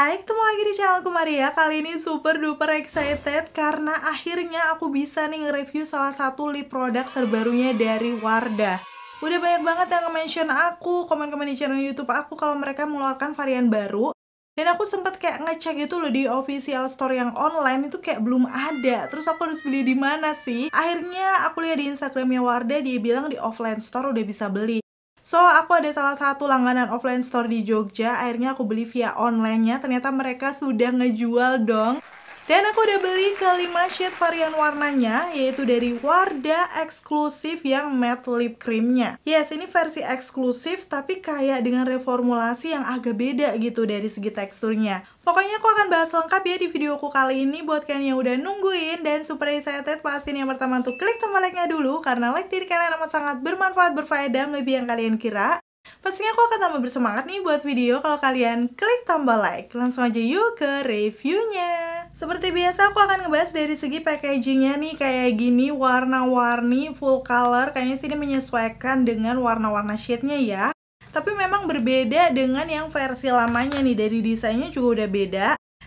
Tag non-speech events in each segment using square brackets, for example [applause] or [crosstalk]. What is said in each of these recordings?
Hai, ketemu lagi di channelku Maria Kali ini super duper excited Karena akhirnya aku bisa nih nge-review salah satu lip product terbarunya dari Wardah Udah banyak banget yang nge-mention aku, komen-komen di channel Youtube aku Kalau mereka mengeluarkan varian baru dan aku sempat kayak ngecek itu loh di official store yang online itu kayak belum ada terus aku harus beli di mana sih akhirnya aku lihat di instagramnya Wardah dia bilang di offline store udah bisa beli So, aku ada salah satu langganan offline store di Jogja, akhirnya aku beli via online-nya, ternyata mereka sudah ngejual dong dan aku udah beli kelima shade varian warnanya, yaitu dari Wardah eksklusif yang matte lip creamnya. Yes, ini versi eksklusif, tapi kayak dengan reformulasi yang agak beda gitu dari segi teksturnya. Pokoknya aku akan bahas lengkap ya di videoku kali ini buat kalian yang udah nungguin dan super excited pastiin yang pertama untuk klik tombol like-nya dulu karena like diri kalian amat sangat bermanfaat, berfaedah, lebih yang kalian kira. Pastinya aku akan tambah bersemangat nih buat video kalau kalian klik tombol like. Langsung aja yuk ke reviewnya. Seperti biasa aku akan ngebahas dari segi packagingnya nih kayak gini warna-warni full color kayaknya sih ini menyesuaikan dengan warna-warna shade-nya ya. Tapi memang berbeda dengan yang versi lamanya nih dari desainnya juga udah beda.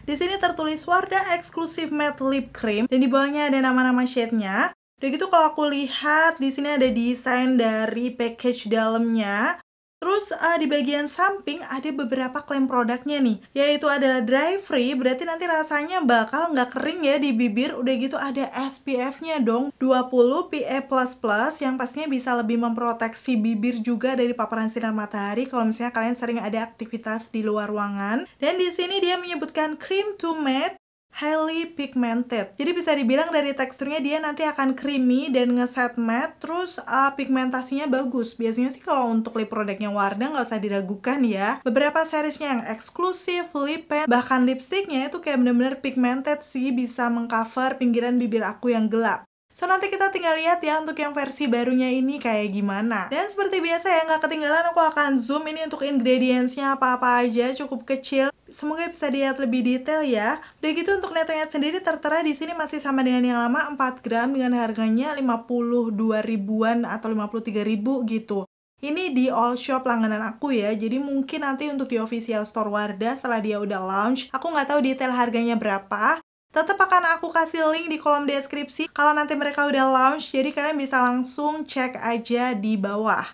Di sini tertulis Wardah Exclusive Matte Lip Cream dan di bawahnya ada nama-nama shade-nya. Udah gitu kalau aku lihat di sini ada desain dari package dalamnya. Terus uh, di bagian samping ada beberapa klaim produknya nih, yaitu adalah dry free, berarti nanti rasanya bakal nggak kering ya di bibir. Udah gitu ada SPF-nya dong, 20 PA++ e yang pastinya bisa lebih memproteksi bibir juga dari paparan sinar matahari kalau misalnya kalian sering ada aktivitas di luar ruangan. Dan di sini dia menyebutkan cream to matte highly pigmented. Jadi bisa dibilang dari teksturnya dia nanti akan creamy dan ngeset matte, terus uh, pigmentasinya bagus. Biasanya sih kalau untuk lip product yang Wardah nggak usah diragukan ya. Beberapa seriesnya yang eksklusif, lip pen, bahkan lipsticknya itu kayak bener-bener pigmented sih bisa mengcover pinggiran bibir aku yang gelap. So nanti kita tinggal lihat ya untuk yang versi barunya ini kayak gimana. Dan seperti biasa ya nggak ketinggalan aku akan zoom ini untuk ingredientsnya apa-apa aja cukup kecil. Semoga bisa dilihat lebih detail ya. Udah gitu untuk netonya sendiri tertera di sini masih sama dengan yang lama 4 gram dengan harganya 52 ribuan atau 53 ribu gitu. Ini di all shop langganan aku ya, jadi mungkin nanti untuk di official store Wardah setelah dia udah launch, aku nggak tahu detail harganya berapa, Tetap akan aku kasih link di kolom deskripsi kalau nanti mereka udah launch, jadi kalian bisa langsung cek aja di bawah.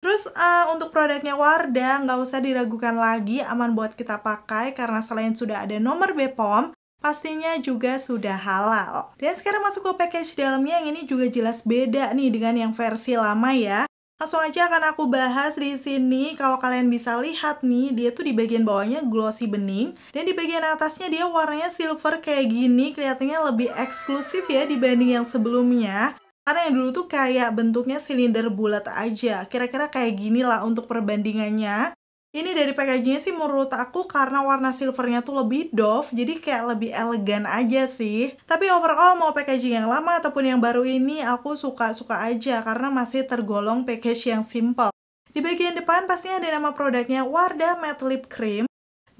Terus uh, untuk produknya Wardah nggak usah diragukan lagi aman buat kita pakai karena selain sudah ada nomor BPOM, pastinya juga sudah halal. Dan sekarang masuk ke package dalamnya yang ini juga jelas beda nih dengan yang versi lama ya. Langsung aja akan aku bahas di sini. Kalau kalian bisa lihat nih, dia tuh di bagian bawahnya glossy bening dan di bagian atasnya dia warnanya silver kayak gini, kelihatannya lebih eksklusif ya dibanding yang sebelumnya karena yang dulu tuh kayak bentuknya silinder bulat aja kira-kira kayak gini lah untuk perbandingannya ini dari packagingnya sih menurut aku karena warna silvernya tuh lebih doff, jadi kayak lebih elegan aja sih. Tapi overall mau packaging yang lama ataupun yang baru ini aku suka-suka aja karena masih tergolong package yang simple. Di bagian depan pastinya ada nama produknya Wardah Matte Lip Cream.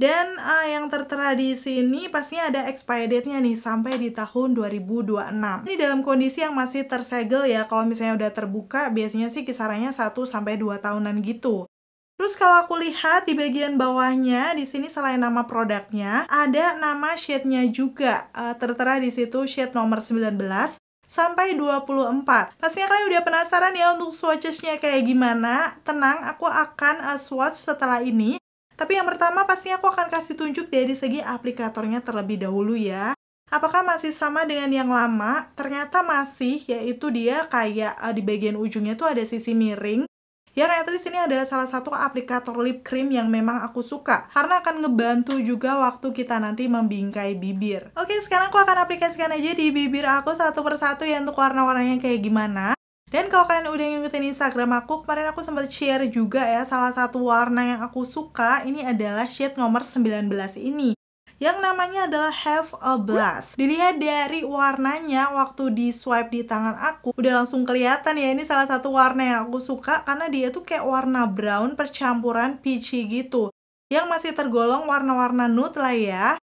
Dan uh, yang tertera di sini pastinya ada expired date-nya nih sampai di tahun 2026. Ini dalam kondisi yang masih tersegel ya. Kalau misalnya udah terbuka biasanya sih kisarannya 1 sampai 2 tahunan gitu. Terus kalau aku lihat di bagian bawahnya, di sini selain nama produknya, ada nama shade-nya juga. Uh, tertera di situ shade nomor 19 sampai 24. Pastinya kalian udah penasaran ya untuk swatches-nya kayak gimana? Tenang, aku akan eh, swatch setelah ini. Tapi yang pertama pastinya aku akan kasih tunjuk dari segi aplikatornya terlebih dahulu ya. Apakah masih sama dengan yang lama? Ternyata masih, yaitu dia kayak uh, di bagian ujungnya tuh ada sisi miring. Ya kayak tadi sini adalah salah satu aplikator lip cream yang memang aku suka karena akan ngebantu juga waktu kita nanti membingkai bibir. Oke, sekarang aku akan aplikasikan aja di bibir aku satu persatu ya untuk warna-warnanya kayak gimana. Dan kalau kalian udah ngikutin Instagram aku, kemarin aku sempat share juga ya salah satu warna yang aku suka, ini adalah shade nomor 19 ini yang namanya adalah Have a Blast. Dilihat dari warnanya waktu di swipe di tangan aku, udah langsung kelihatan ya ini salah satu warna yang aku suka karena dia tuh kayak warna brown percampuran peachy gitu. Yang masih tergolong warna-warna nude lah ya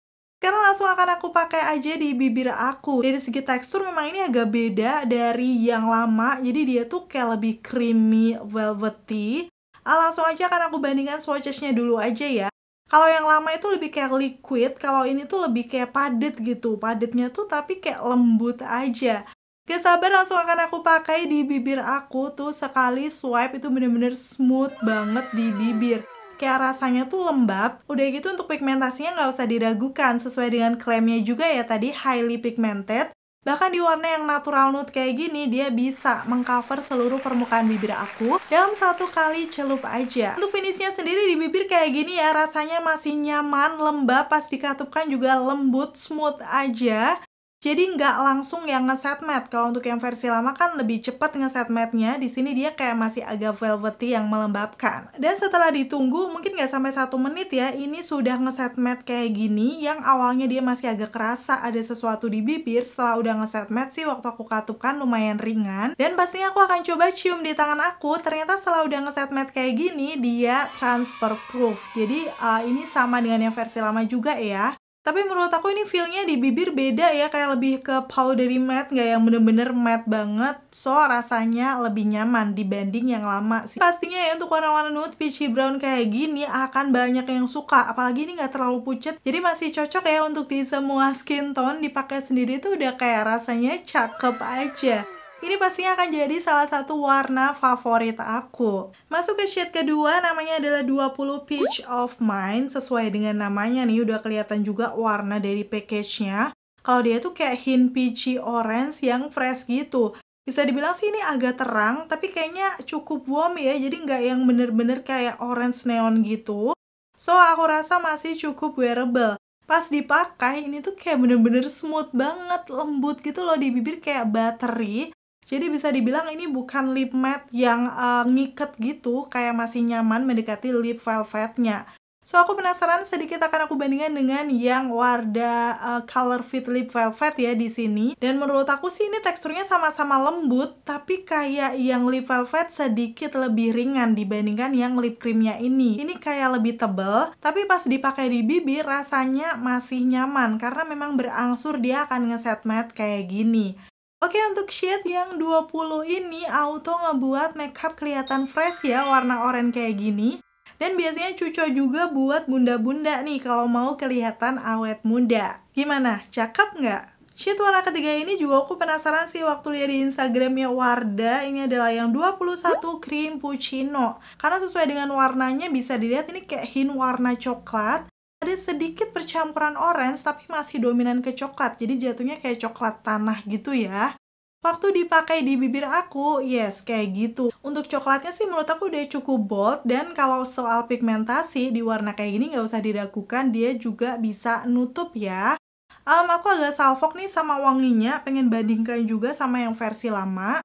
karena langsung akan aku pakai aja di bibir aku dari segi tekstur memang ini agak beda dari yang lama jadi dia tuh kayak lebih creamy velvety ah, langsung aja akan aku bandingkan swatchesnya dulu aja ya kalau yang lama itu lebih kayak liquid, kalau ini tuh lebih kayak padat gitu. Padatnya tuh tapi kayak lembut aja. Gak sabar langsung akan aku pakai di bibir aku tuh sekali swipe itu bener-bener smooth banget di bibir kayak rasanya tuh lembab. Udah gitu untuk pigmentasinya nggak usah diragukan, sesuai dengan klaimnya juga ya tadi highly pigmented. Bahkan di warna yang natural nude kayak gini, dia bisa mengcover seluruh permukaan bibir aku dalam satu kali celup aja. Untuk finishnya sendiri di bibir kayak gini ya, rasanya masih nyaman, lembab, pas dikatupkan juga lembut, smooth aja. Jadi nggak langsung yang ngeset matte. Kalau untuk yang versi lama kan lebih cepat ngeset matte-nya. Di sini dia kayak masih agak velvety yang melembabkan. Dan setelah ditunggu mungkin nggak sampai satu menit ya, ini sudah ngeset matte kayak gini. Yang awalnya dia masih agak kerasa ada sesuatu di bibir. Setelah udah ngeset matte sih waktu aku katupkan lumayan ringan. Dan pastinya aku akan coba cium di tangan aku. Ternyata setelah udah ngeset matte kayak gini, dia transfer proof. Jadi uh, ini sama dengan yang versi lama juga ya. Tapi menurut aku ini feelnya di bibir beda ya, kayak lebih ke powdery matte, nggak yang bener-bener matte banget. So, rasanya lebih nyaman dibanding yang lama sih. Pastinya ya untuk warna-warna nude peachy brown kayak gini akan banyak yang suka, apalagi ini nggak terlalu pucet. Jadi masih cocok ya untuk di semua skin tone, dipakai sendiri tuh udah kayak rasanya cakep aja. Ini pastinya akan jadi salah satu warna favorit aku. Masuk ke shade kedua, namanya adalah 20 Peach of Mine. Sesuai dengan namanya nih, udah kelihatan juga warna dari package-nya. Kalau dia tuh kayak hint peachy orange yang fresh gitu. Bisa dibilang sih ini agak terang, tapi kayaknya cukup warm ya, jadi nggak yang bener-bener kayak orange neon gitu. So, aku rasa masih cukup wearable pas dipakai ini tuh kayak bener-bener smooth banget lembut gitu loh di bibir kayak bateri jadi bisa dibilang ini bukan lip matte yang uh, eh, ngiket gitu, kayak masih nyaman mendekati lip velvetnya. So aku penasaran sedikit akan aku bandingkan dengan yang Wardah eh, uh, Color Fit Lip Velvet ya di sini. Dan menurut aku sih ini teksturnya sama-sama lembut, tapi kayak yang lip velvet sedikit lebih ringan dibandingkan yang lip creamnya ini. Ini kayak lebih tebel, tapi pas dipakai di bibir rasanya masih nyaman karena memang berangsur dia akan ngeset matte kayak gini. Oke untuk shade yang 20 ini auto ngebuat makeup kelihatan fresh ya warna oranye kayak gini. Dan biasanya cocok juga buat bunda-bunda nih kalau mau kelihatan awet muda. Gimana? Cakep nggak? Shade warna ketiga ini juga aku penasaran sih waktu lihat di Instagramnya Warda. Ini adalah yang 21 Cream Puccino Karena sesuai dengan warnanya bisa dilihat ini kayak hint warna coklat ada sedikit percampuran orange tapi masih dominan ke coklat. Jadi jatuhnya kayak coklat tanah gitu ya. Waktu dipakai di bibir aku, yes, kayak gitu. Untuk coklatnya sih menurut aku udah cukup bold dan kalau soal pigmentasi di warna kayak gini nggak usah diragukan, dia juga bisa nutup ya. Um, aku agak salfok nih sama wanginya, pengen bandingkan juga sama yang versi lama.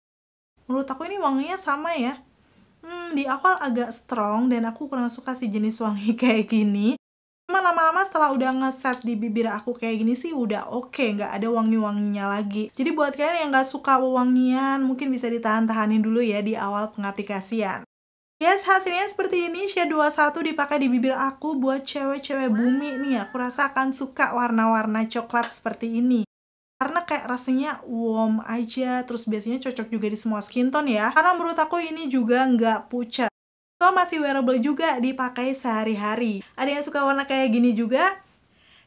Menurut aku ini wanginya sama ya. Hmm, di awal agak strong dan aku kurang suka sih jenis wangi [laughs] kayak gini cuman lama-lama setelah udah ngeset di bibir aku kayak gini sih udah oke okay, nggak ada wangi-wanginya lagi jadi buat kalian yang nggak suka wangian mungkin bisa ditahan-tahanin dulu ya di awal pengaplikasian Yes, hasilnya seperti ini. Shade 21 dipakai di bibir aku buat cewek-cewek bumi nih. Ya. Aku rasa akan suka warna-warna coklat seperti ini karena kayak rasanya warm aja terus biasanya cocok juga di semua skin tone ya karena menurut aku ini juga nggak pucat So masih wearable juga dipakai sehari-hari. Ada yang suka warna kayak gini juga.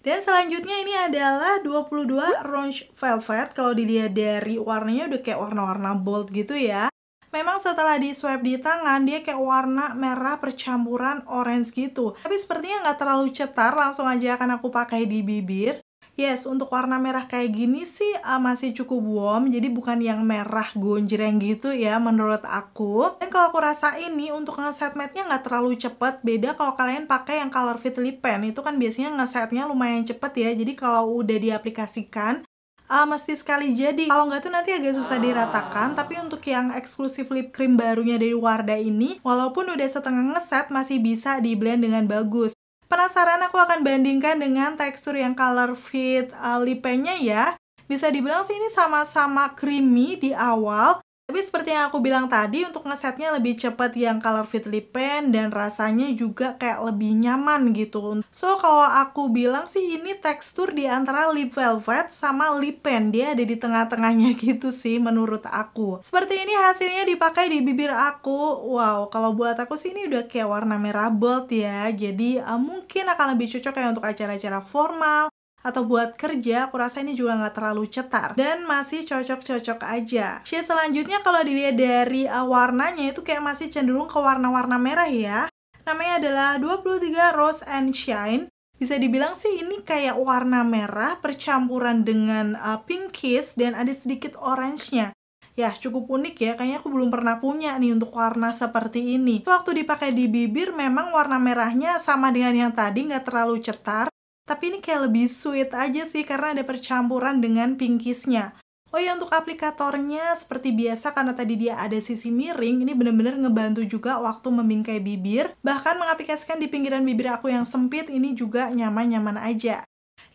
Dan selanjutnya ini adalah 22 Orange Velvet. Kalau dilihat dari warnanya udah kayak warna-warna bold gitu ya. Memang setelah di swipe di tangan, dia kayak warna merah percampuran orange gitu. Tapi sepertinya nggak terlalu cetar, langsung aja akan aku pakai di bibir. Yes, untuk warna merah kayak gini sih uh, masih cukup warm, jadi bukan yang merah gonjreng gitu ya menurut aku. Dan kalau aku rasa ini untuk ngeset matte-nya nggak terlalu cepet, beda kalau kalian pakai yang color fit lip pen, itu kan biasanya ngesetnya lumayan cepet ya, jadi kalau udah diaplikasikan, uh, mesti sekali jadi. Kalau nggak tuh nanti agak susah diratakan, tapi untuk yang eksklusif lip cream barunya dari Wardah ini, walaupun udah setengah ngeset, masih bisa di blend dengan bagus. Penasaran aku akan bandingkan dengan tekstur yang color fit uh, eh, lipennya ya. Bisa dibilang sih ini sama-sama creamy di awal, tapi seperti yang aku bilang tadi, untuk ngesetnya lebih cepat yang color fit lip pen dan rasanya juga kayak lebih nyaman gitu. So, kalau aku bilang sih ini tekstur di antara lip velvet sama lip pen. Dia ada di tengah-tengahnya [laughs] gitu sih menurut aku. Seperti ini hasilnya dipakai di bibir aku. Wow, kalau buat aku sih ini udah kayak warna merah bold ya. Jadi uh, mungkin akan lebih cocok kayak untuk acara-acara formal atau buat kerja, aku rasa ini juga nggak terlalu cetar dan masih cocok-cocok aja. Shade selanjutnya kalau dilihat dari uh, warnanya itu kayak masih cenderung ke warna-warna merah ya. Namanya adalah 23 Rose and Shine. Bisa dibilang sih ini kayak warna merah percampuran dengan uh, pinkish dan ada sedikit orange-nya ya cukup unik ya kayaknya aku belum pernah punya nih untuk warna seperti ini waktu dipakai di bibir memang warna merahnya sama dengan yang tadi nggak terlalu cetar tapi ini kayak lebih sweet aja sih karena ada percampuran dengan pinkisnya. Oh ya untuk aplikatornya seperti biasa karena tadi dia ada sisi miring ini bener-bener ngebantu juga waktu membingkai bibir bahkan mengaplikasikan di pinggiran bibir aku yang sempit ini juga nyaman-nyaman aja.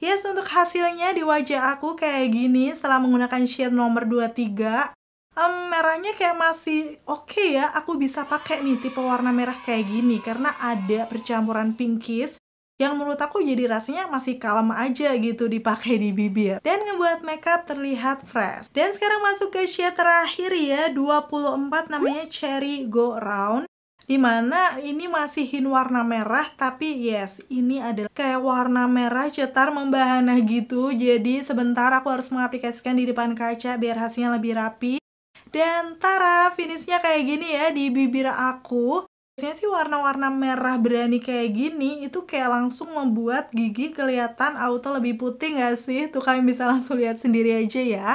Yes untuk hasilnya di wajah aku kayak gini setelah menggunakan shade nomor 23 um, merahnya kayak masih oke okay ya aku bisa pakai nih tipe warna merah kayak gini karena ada percampuran pinkish yang menurut aku jadi rasanya masih kalem aja gitu dipakai di bibir dan ngebuat makeup terlihat fresh dan sekarang masuk ke shade terakhir ya 24 namanya Cherry Go Round dimana ini masih masihin warna merah tapi yes ini adalah kayak warna merah cetar membahana gitu jadi sebentar aku harus mengaplikasikan di depan kaca biar hasilnya lebih rapi dan tara finishnya kayak gini ya di bibir aku biasanya sih warna-warna merah berani kayak gini itu kayak langsung membuat gigi kelihatan auto lebih putih nggak sih? Tuh kalian bisa langsung lihat sendiri aja ya.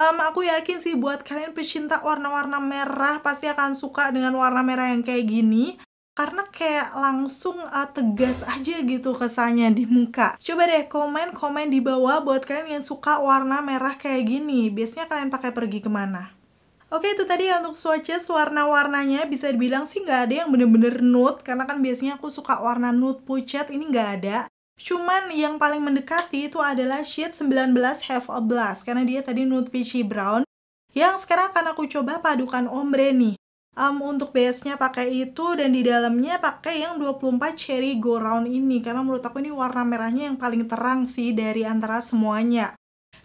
Um, aku yakin sih buat kalian pecinta warna-warna merah pasti akan suka dengan warna merah yang kayak gini karena kayak langsung uh, tegas aja gitu kesannya di muka. Coba deh komen-komen di bawah buat kalian yang suka warna merah kayak gini. Biasanya kalian pakai pergi kemana? Oke itu tadi ya untuk swatches warna-warnanya bisa dibilang sih nggak ada yang bener-bener nude karena kan biasanya aku suka warna nude pucat ini nggak ada. Cuman yang paling mendekati itu adalah shade 19 Half a Blast karena dia tadi nude peachy brown yang sekarang akan aku coba padukan ombre nih. Um, untuk base-nya pakai itu dan di dalamnya pakai yang 24 cherry go round ini karena menurut aku ini warna merahnya yang paling terang sih dari antara semuanya.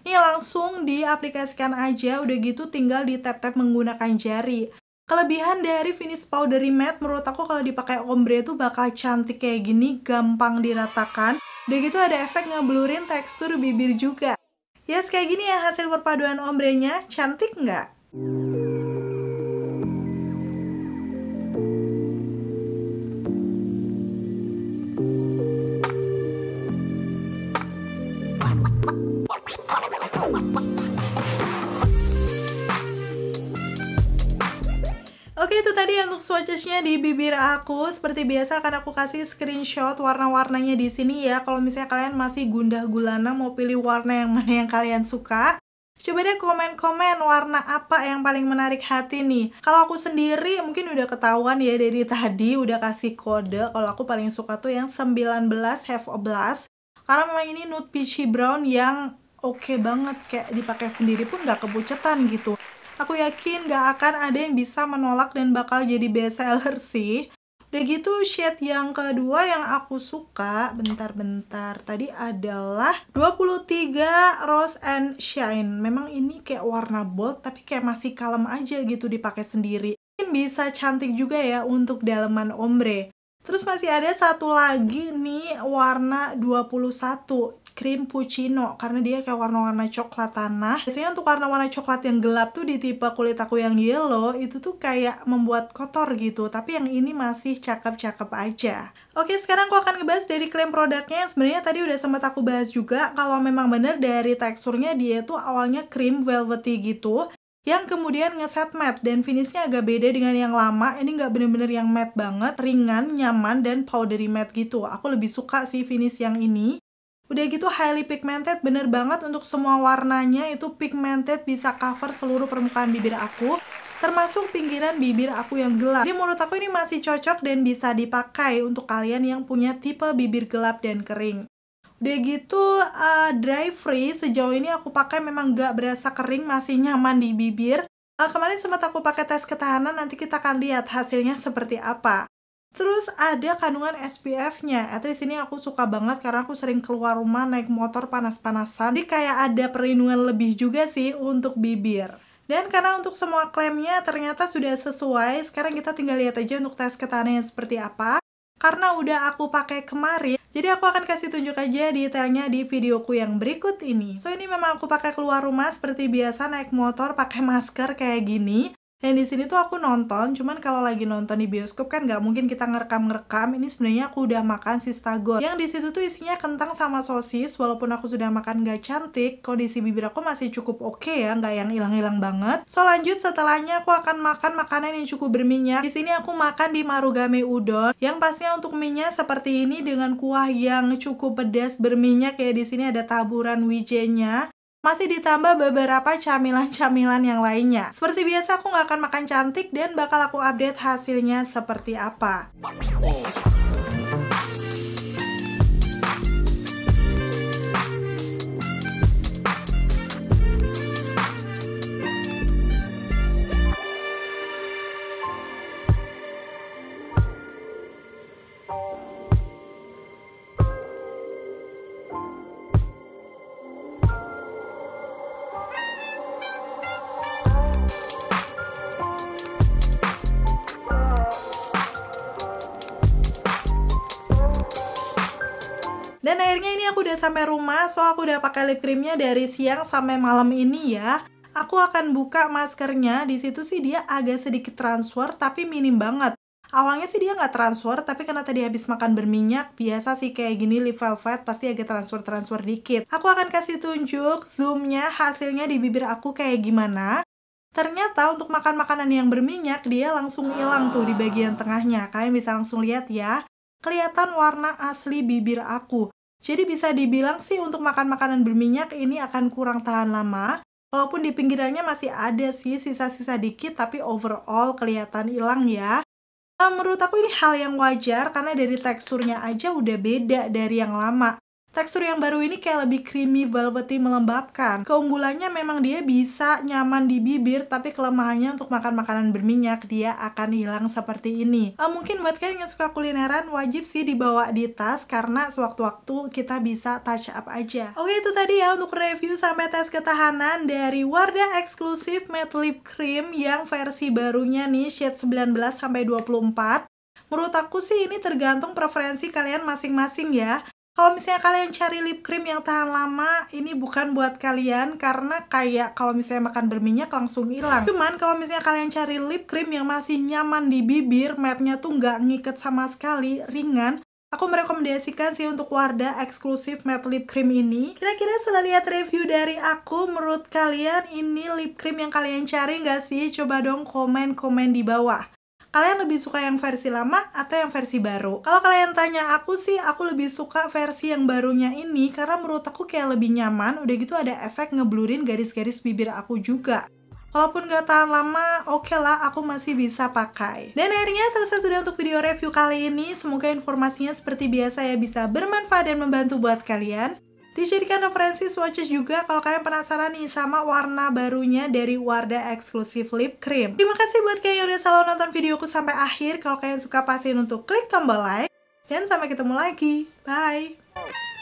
Ini langsung diaplikasikan aja, udah gitu tinggal di tap-tap menggunakan jari. Kelebihan dari finish powdery matte menurut aku kalau dipakai ombre itu bakal cantik kayak gini, gampang diratakan. Udah gitu ada efek ngeblurin tekstur bibir juga. Yes, kayak gini ya hasil perpaduan ombrenya. Cantik nggak? untuk swatchesnya di bibir aku seperti biasa akan aku kasih screenshot warna-warnanya di sini ya. Kalau misalnya kalian masih gundah gulana mau pilih warna yang mana yang kalian suka. Coba deh komen-komen warna apa yang paling menarik hati nih. Kalau aku sendiri mungkin udah ketahuan ya dari tadi udah kasih kode. Kalau aku paling suka tuh yang 19 half a blast. Karena memang ini nude peachy brown yang oke okay banget kayak dipakai sendiri pun gak kebucetan gitu. Aku yakin gak akan ada yang bisa menolak dan bakal jadi bestseller sih. Udah gitu shade yang kedua yang aku suka bentar-bentar tadi adalah 23 Rose and Shine. Memang ini kayak warna bold tapi kayak masih kalem aja gitu dipakai sendiri. Mungkin bisa cantik juga ya untuk daleman ombre. Terus masih ada satu lagi nih warna 21 krim Puccino karena dia kayak warna-warna coklat tanah. Biasanya untuk warna-warna coklat yang gelap tuh di tipe kulit aku yang yellow itu tuh kayak membuat kotor gitu, tapi yang ini masih cakep-cakep aja. Oke, sekarang aku akan ngebahas dari klaim produknya yang sebenarnya tadi udah sempat aku bahas juga kalau memang bener dari teksturnya dia tuh awalnya krim velvety gitu yang kemudian ngeset matte dan finishnya agak beda dengan yang lama ini nggak bener-bener yang matte banget ringan nyaman dan powdery matte gitu aku lebih suka sih finish yang ini Udah gitu highly pigmented bener banget untuk semua warnanya itu pigmented bisa cover seluruh permukaan bibir aku termasuk pinggiran bibir aku yang gelap. Jadi menurut aku ini masih cocok dan bisa dipakai untuk kalian yang punya tipe bibir gelap dan kering. Udah gitu uh, dry free sejauh ini aku pakai memang gak berasa kering masih nyaman di bibir. Uh, kemarin sempat aku pakai tes ketahanan nanti kita akan lihat hasilnya seperti apa. Terus ada kandungan SPF-nya. At least ini aku suka banget karena aku sering keluar rumah naik motor panas-panasan. Jadi kayak ada perlindungan lebih juga sih untuk bibir. Dan karena untuk semua klaimnya ternyata sudah sesuai, sekarang kita tinggal lihat aja untuk tes ketahanannya seperti apa. Karena udah aku pakai kemarin, jadi aku akan kasih tunjuk aja detailnya di videoku yang berikut ini. So ini memang aku pakai keluar rumah seperti biasa naik motor pakai masker kayak gini. Dan di sini tuh aku nonton, cuman kalau lagi nonton di bioskop kan nggak mungkin kita ngerekam-ngerekam. Ini sebenarnya aku udah makan sistago. Yang di situ tuh isinya kentang sama sosis. Walaupun aku sudah makan nggak cantik, kondisi bibir aku masih cukup oke okay ya, nggak yang hilang-hilang banget. So lanjut setelahnya aku akan makan makanan yang cukup berminyak. Di sini aku makan di Marugame Udon, yang pastinya untuk minyak seperti ini dengan kuah yang cukup pedas berminyak ya. Di sini ada taburan wijennya masih ditambah beberapa camilan-camilan yang lainnya. Seperti biasa aku nggak akan makan cantik dan bakal aku update hasilnya seperti apa. Oh. akhirnya ini aku udah sampai rumah, so aku udah pakai lip creamnya dari siang sampai malam ini ya. Aku akan buka maskernya, di situ sih dia agak sedikit transfer tapi minim banget. Awalnya sih dia nggak transfer, tapi karena tadi habis makan berminyak, biasa sih kayak gini lip velvet pasti agak transfer-transfer dikit. Aku akan kasih tunjuk zoomnya, hasilnya di bibir aku kayak gimana. Ternyata untuk makan makanan yang berminyak, dia langsung hilang tuh di bagian tengahnya. Kalian bisa langsung lihat ya, kelihatan warna asli bibir aku. Jadi bisa dibilang sih untuk makan makanan berminyak ini akan kurang tahan lama. Walaupun di pinggirannya masih ada sih sisa-sisa dikit tapi overall kelihatan hilang ya. Nah, menurut aku ini hal yang wajar karena dari teksturnya aja udah beda dari yang lama. Tekstur yang baru ini kayak lebih creamy, velvety, melembabkan. Keunggulannya memang dia bisa nyaman di bibir, tapi kelemahannya untuk makan makanan berminyak, dia akan hilang seperti ini. Uh, mungkin buat kalian yang suka kulineran, wajib sih dibawa di tas, karena sewaktu-waktu kita bisa touch up aja. Oke, itu tadi ya untuk review sampai tes ketahanan dari Wardah eksklusif Matte Lip Cream yang versi barunya nih, shade 19 24. Menurut aku sih ini tergantung preferensi kalian masing-masing ya kalau misalnya kalian cari lip cream yang tahan lama, ini bukan buat kalian karena kayak kalau misalnya makan berminyak langsung hilang. Cuman kalau misalnya kalian cari lip cream yang masih nyaman di bibir, matte-nya tuh nggak ngiket sama sekali, ringan, Aku merekomendasikan sih untuk Wardah eksklusif matte lip cream ini. Kira-kira setelah lihat review dari aku, menurut kalian ini lip cream yang kalian cari nggak sih? Coba dong komen-komen di bawah kalian lebih suka yang versi lama atau yang versi baru? Kalau kalian tanya aku sih, aku lebih suka versi yang barunya ini karena menurut aku kayak lebih nyaman, udah gitu ada efek ngeblurin garis-garis bibir aku juga. Walaupun gak tahan lama, oke okay lah aku masih bisa pakai. Dan akhirnya selesai sudah untuk video review kali ini. Semoga informasinya seperti biasa ya bisa bermanfaat dan membantu buat kalian. Dijadikan referensi swatches juga kalau kalian penasaran nih sama warna barunya dari Wardah Exclusive Lip Cream. Terima kasih buat kalian yang udah selalu nonton videoku sampai akhir. Kalau kalian suka pastiin untuk klik tombol like. Dan sampai ketemu lagi. Bye!